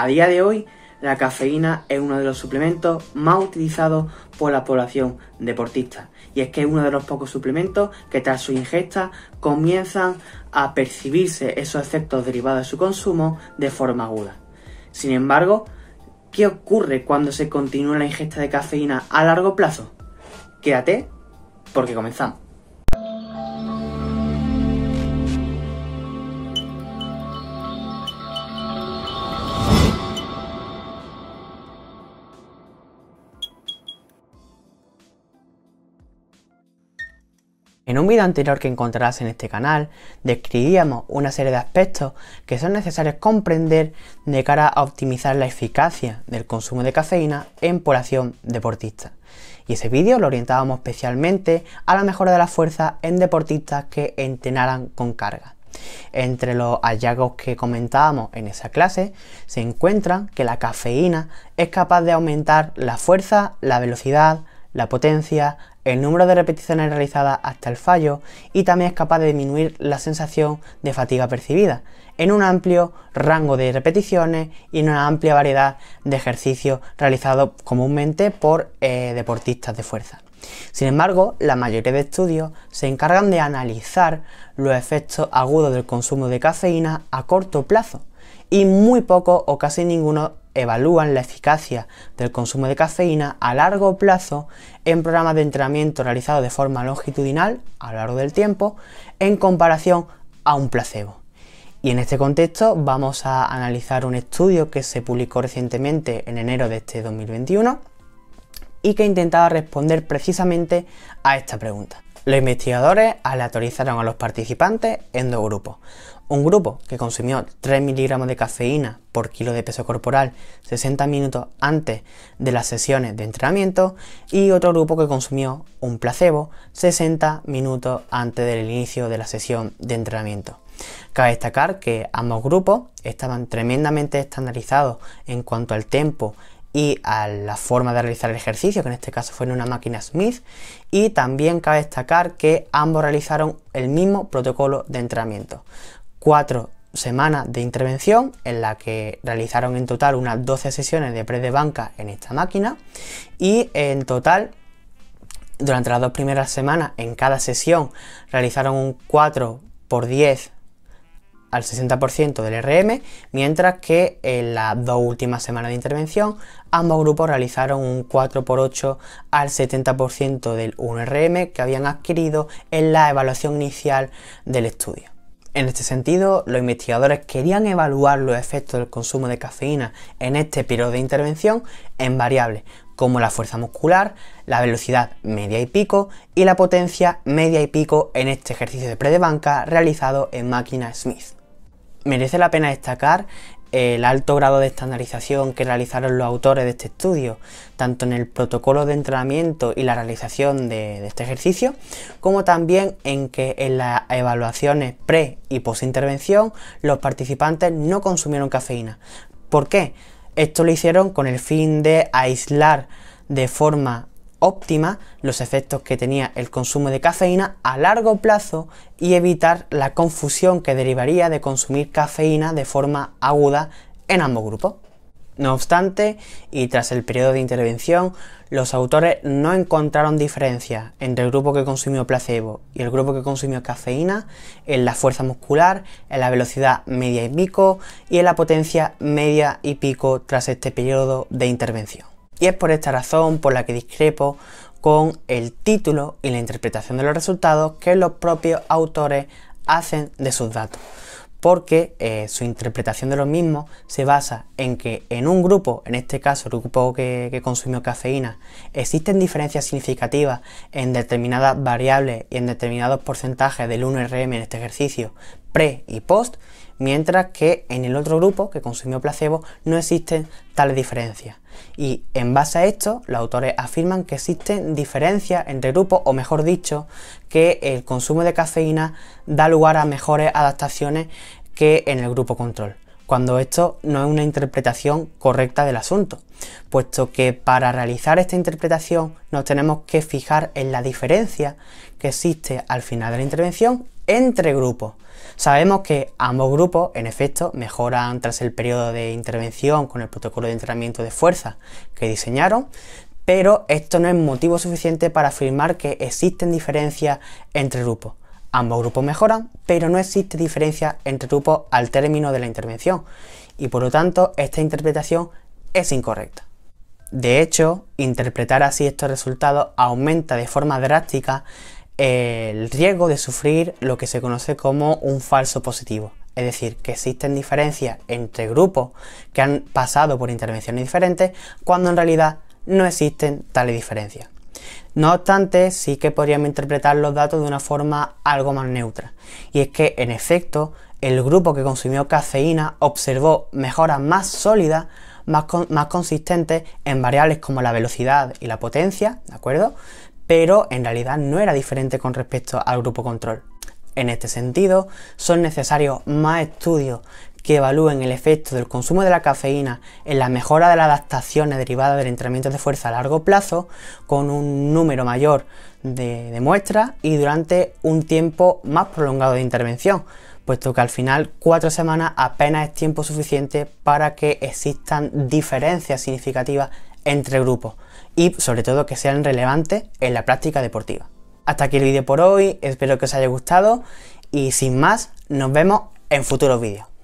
A día de hoy, la cafeína es uno de los suplementos más utilizados por la población deportista. Y es que es uno de los pocos suplementos que tras su ingesta comienzan a percibirse esos efectos derivados de su consumo de forma aguda. Sin embargo, ¿qué ocurre cuando se continúa la ingesta de cafeína a largo plazo? Quédate porque comenzamos. En un vídeo anterior que encontrarás en este canal, describíamos una serie de aspectos que son necesarios comprender de cara a optimizar la eficacia del consumo de cafeína en población deportista. Y ese vídeo lo orientábamos especialmente a la mejora de la fuerza en deportistas que entrenaran con carga. Entre los hallazgos que comentábamos en esa clase se encuentran que la cafeína es capaz de aumentar la fuerza, la velocidad, la potencia, el número de repeticiones realizadas hasta el fallo y también es capaz de disminuir la sensación de fatiga percibida en un amplio rango de repeticiones y en una amplia variedad de ejercicios realizados comúnmente por eh, deportistas de fuerza. Sin embargo, la mayoría de estudios se encargan de analizar los efectos agudos del consumo de cafeína a corto plazo y muy poco o casi ninguno evalúan la eficacia del consumo de cafeína a largo plazo en programas de entrenamiento realizados de forma longitudinal a lo largo del tiempo en comparación a un placebo. Y en este contexto vamos a analizar un estudio que se publicó recientemente en enero de este 2021 y que intentaba responder precisamente a esta pregunta. Los investigadores aleatorizaron a los participantes en dos grupos. Un grupo que consumió 3 miligramos de cafeína por kilo de peso corporal 60 minutos antes de las sesiones de entrenamiento y otro grupo que consumió un placebo 60 minutos antes del inicio de la sesión de entrenamiento. Cabe destacar que ambos grupos estaban tremendamente estandarizados en cuanto al tiempo y a la forma de realizar el ejercicio, que en este caso fue en una máquina Smith, y también cabe destacar que ambos realizaron el mismo protocolo de entrenamiento. Cuatro semanas de intervención en la que realizaron en total unas 12 sesiones de pre de banca en esta máquina y en total durante las dos primeras semanas en cada sesión realizaron un 4 por 10 al 60% del RM, mientras que en las dos últimas semanas de intervención ambos grupos realizaron un 4x8 al 70% del 1RM que habían adquirido en la evaluación inicial del estudio. En este sentido, los investigadores querían evaluar los efectos del consumo de cafeína en este periodo de intervención en variables como la fuerza muscular, la velocidad media y pico y la potencia media y pico en este ejercicio de predebanca realizado en máquina Smith. Merece la pena destacar eh, el alto grado de estandarización que realizaron los autores de este estudio, tanto en el protocolo de entrenamiento y la realización de, este ejercicio, como también en que en las evaluaciones pre y post intervención los participantes no consumieron cafeína. ¿Por qué? Esto lo hicieron con el fin de aislar de forma óptima los efectos que tenía el consumo de cafeína a largo plazo y evitar la confusión que derivaría de consumir cafeína de forma aguda en ambos grupos. No obstante, y tras el periodo de intervención, los autores no encontraron diferencia entre el grupo que consumió placebo y el grupo que consumió cafeína en la fuerza muscular, en la velocidad media y pico y en la potencia media y pico tras este periodo de intervención. Y es por esta razón por la que discrepo con el título y la interpretación de los resultados que los propios autores hacen de sus datos porque eh, su interpretación de los mismos se basa en que en un grupo, en este caso el grupo que, que consumió cafeína, existen diferencias significativas en determinadas variables y en determinados porcentajes del 1RM en este ejercicio pre y post, mientras que en el otro grupo que consumió placebo no existen tales diferencias. Y en base a esto, los autores afirman que existen diferencias entre grupos, o mejor dicho, que el consumo de cafeína da lugar a mejores adaptaciones que en el grupo control cuando esto no es una interpretación correcta del asunto, puesto que para realizar esta interpretación nos tenemos que fijar en la diferencia que existe al final de la intervención entre grupos, Sabemos que ambos grupos, en efecto, mejoran tras el periodo de intervención con el protocolo de entrenamiento de fuerza que diseñaron, pero esto no es motivo suficiente para afirmar que existen diferencias entre grupos. Ambos grupos mejoran, pero no existe diferencia entre grupos al término de la intervención, y por lo tanto esta interpretación es incorrecta. De hecho, interpretar así estos resultados aumenta de forma drástica el riesgo de sufrir lo que se conoce como un falso positivo. Es decir, que existen diferencias entre grupos que han pasado por intervenciones diferentes cuando en realidad no existen tales diferencias. No obstante, sí que podríamos interpretar los datos de una forma algo más neutra. Y es que, en efecto, el grupo que consumió cafeína observó mejoras más sólidas, más, consistentes en variables como la velocidad y la potencia, ¿de acuerdo? pero en realidad no era diferente con respecto al grupo control. En este sentido, son necesarios más estudios que evalúen el efecto del consumo de la cafeína en la mejora de las adaptaciones derivadas del entrenamiento de fuerza a largo plazo con un número mayor de, de muestras y durante un tiempo más prolongado de intervención, puesto que al final cuatro semanas apenas es tiempo suficiente para que existan diferencias significativas entre grupos y sobre todo que sean relevantes en la práctica deportiva. Hasta aquí el vídeo por hoy, espero que os haya gustado y sin más, nos vemos en futuros vídeos.